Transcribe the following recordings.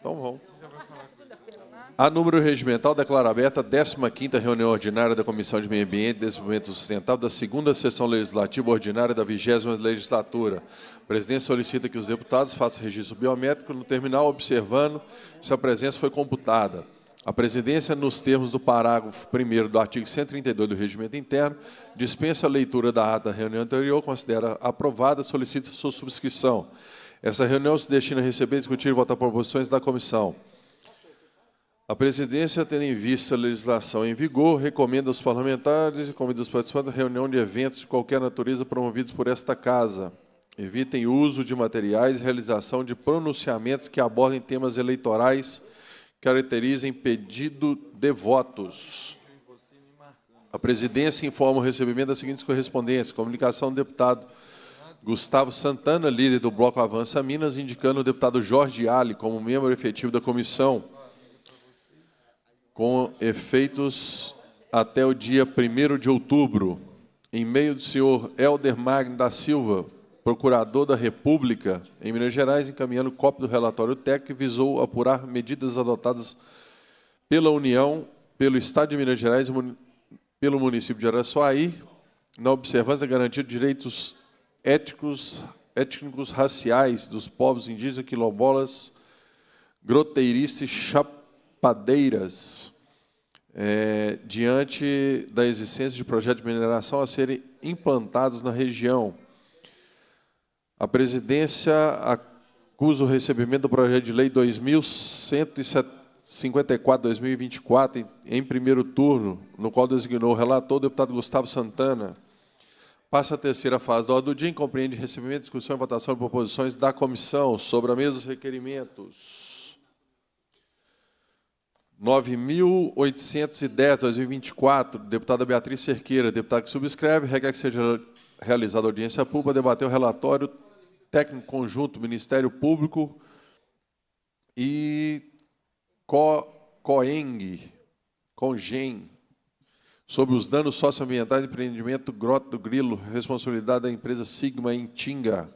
Então vamos. A número regimental declara aberta a 15ª reunião ordinária da Comissão de Meio Ambiente e Desenvolvimento Sustentável da segunda sessão legislativa ordinária da 20 legislatura. A presidência solicita que os deputados façam registro biométrico no terminal, observando se a presença foi computada. A presidência, nos termos do parágrafo 1 do artigo 132 do Regimento Interno, dispensa a leitura da ata da reunião anterior, considera aprovada, solicita sua subscrição. Essa reunião se destina a receber, discutir e votar proposições da comissão. A presidência, tendo em vista a legislação em vigor, recomenda aos parlamentares e convida os participantes à reunião de eventos de qualquer natureza promovidos por esta casa. Evitem uso de materiais e realização de pronunciamentos que abordem temas eleitorais que caracterizem pedido de votos. A presidência informa o recebimento das seguintes correspondências: comunicação do deputado Gustavo Santana, líder do Bloco Avança Minas, indicando o deputado Jorge Ali como membro efetivo da comissão, com efeitos até o dia 1 de outubro. Em meio do senhor Helder Magno da Silva, procurador da República, em Minas Gerais, encaminhando cópia do relatório técnico que visou apurar medidas adotadas pela União, pelo Estado de Minas Gerais e pelo município de Araçuaí, na observância da garantia de direitos étnicos, étnicos raciais dos povos indígenas quilombolas, groteiristas e chapadeiras, é, diante da existência de projetos de mineração a serem implantados na região. A presidência acusa o recebimento do projeto de lei 2154-2024, em primeiro turno, no qual designou o relator, o deputado Gustavo Santana. Passa a terceira fase da ordem do dia, compreende recebimento, discussão e votação de proposições da comissão sobre a mesa dos requerimentos. 9.810, 2024, deputada Beatriz Cerqueira, deputado que subscreve, requer que seja realizada audiência pública, debater o relatório técnico conjunto Ministério Público e Coeng, Congem, sobre os danos socioambientais do empreendimento Grota do Grilo, responsabilidade da empresa Sigma em Tinga.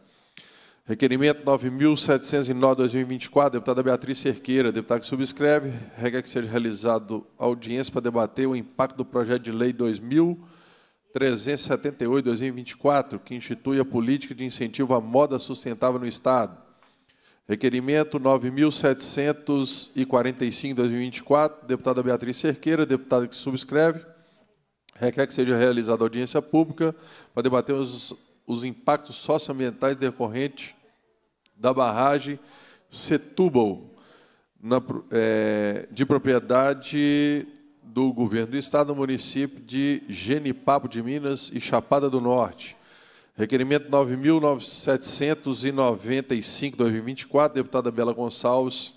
Requerimento 9.709-2024, deputada Beatriz Cerqueira, deputada que subscreve, regra que seja realizado audiência para debater o impacto do projeto de lei 2.378-2024, que institui a política de incentivo à moda sustentável no Estado. Requerimento 9.745-2024, deputada Beatriz Cerqueira, deputada que subscreve, requer que seja realizada audiência pública para debater os, os impactos socioambientais decorrentes da barragem Setúbal, na, é, de propriedade do governo do estado, no município de Genipapo de Minas e Chapada do Norte. Requerimento 9.795-2024, deputada Bela Gonçalves,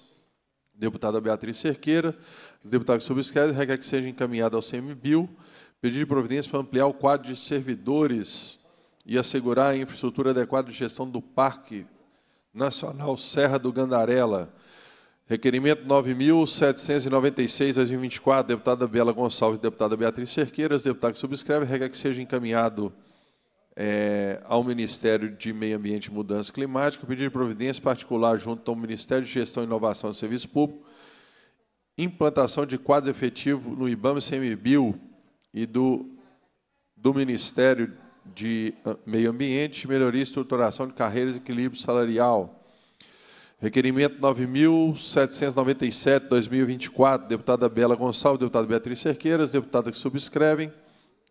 deputada Beatriz Cerqueira, deputado que subscreve, requer que seja encaminhado ao CMBio pedido de providência para ampliar o quadro de servidores e assegurar a infraestrutura adequada de gestão do Parque Nacional Serra do Gandarela. Requerimento 9.796-2024, deputada Bela Gonçalves, deputada Beatriz Cerqueiras, deputado que subscreve, regra que seja encaminhado é, ao Ministério de Meio Ambiente e Mudança Climática, pedido de providência particular junto ao Ministério de Gestão e Inovação do Serviço Público, implantação de quadro efetivo no IBAMA e CMBio e do, do Ministério de ah, Meio Ambiente, Melhoria e Estruturação de Carreiras e Equilíbrio Salarial. Requerimento 9.797, 2024, deputada Bela Gonçalves, deputada Beatriz Cerqueiras, deputada que subscrevem,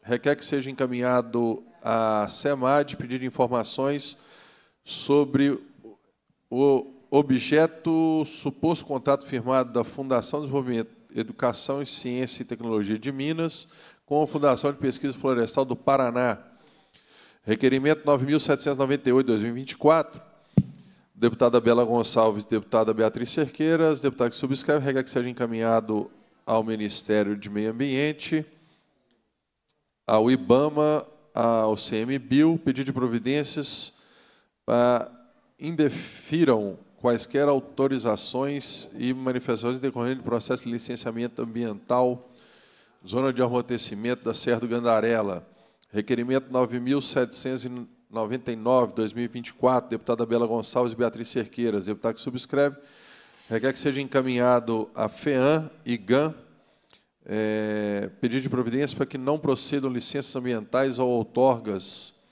requer que seja encaminhado à SEMAD pedir informações sobre o objeto suposto contrato firmado da Fundação de Desenvolvimento Educação e Ciência e Tecnologia de Minas com a Fundação de Pesquisa Florestal do Paraná. Requerimento 9.798-2024. Deputada Bela Gonçalves, deputada Beatriz Cerqueiras, deputado que subscreve, regra que seja encaminhado ao Ministério de Meio Ambiente, ao IBAMA, ao CMBio, pedido de providências para ah, indefiram quaisquer autorizações e manifestações decorrentes do processo de licenciamento ambiental, zona de amortecimento da Serra do Gandarela. Requerimento 9.799, 2024, deputada Bela Gonçalves e Beatriz Cerqueiras. Deputado que subscreve, requer que seja encaminhado a FEAM e GAN, é, pedido de providência para que não procedam licenças ambientais ou outorgas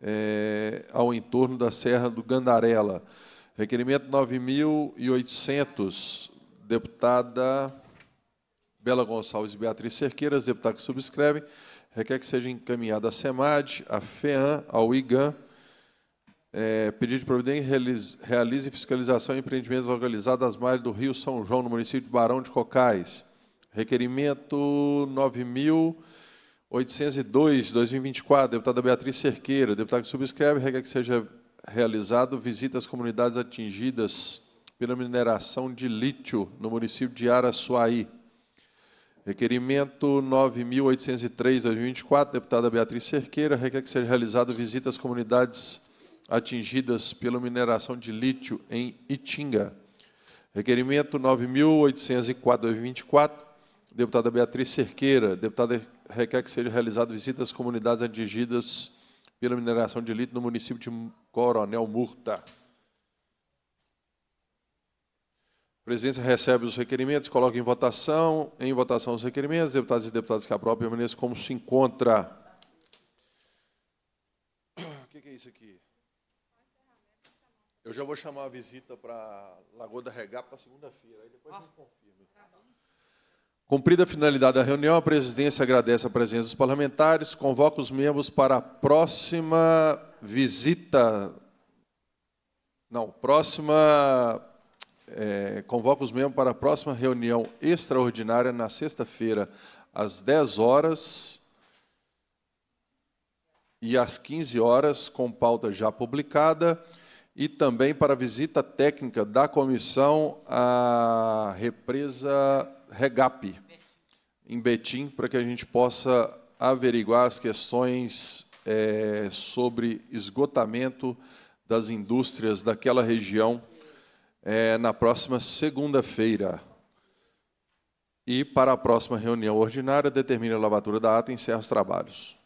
é, ao entorno da Serra do Gandarela. Requerimento 9.800, deputada Bela Gonçalves e Beatriz Cerqueiras, deputado que subscrevem, requer que seja encaminhada à SEMAD, à FEAM, ao IGAN, é, pedido de providência realize, realize fiscalização em empreendimentos localizados às margens do Rio São João, no município de Barão de Cocais. Requerimento 9.802, 2024, deputada Beatriz Cerqueira, deputado que subscreve, requer que seja realizado visita às comunidades atingidas pela mineração de lítio no município de Araçuaí. Requerimento 9.803-2024, deputada Beatriz Cerqueira, requer que seja realizado visita às comunidades atingidas pela mineração de lítio em Itinga. Requerimento 9.804-2024, deputada Beatriz Cerqueira, deputada requer que seja realizado visita às comunidades atingidas pela mineração de lítio no município de Coronel Murta. A presidência recebe os requerimentos, coloca em votação, em votação os requerimentos, deputados e deputadas que aprovam permaneçam como se encontra. O que é isso aqui? Eu já vou chamar a visita para Lagoa da Regá para segunda-feira, aí depois a gente confirma. Cumprida a finalidade da reunião, a presidência agradece a presença dos parlamentares, convoca os membros para a próxima visita. Não, próxima. É, convoca os membros para a próxima reunião extraordinária na sexta-feira, às 10 horas e às 15 horas, com pauta já publicada e também para a visita técnica da comissão à represa REGAP, em Betim, para que a gente possa averiguar as questões é, sobre esgotamento das indústrias daquela região é, na próxima segunda-feira. E para a próxima reunião ordinária, determina a lavatura da ata e encerra os trabalhos.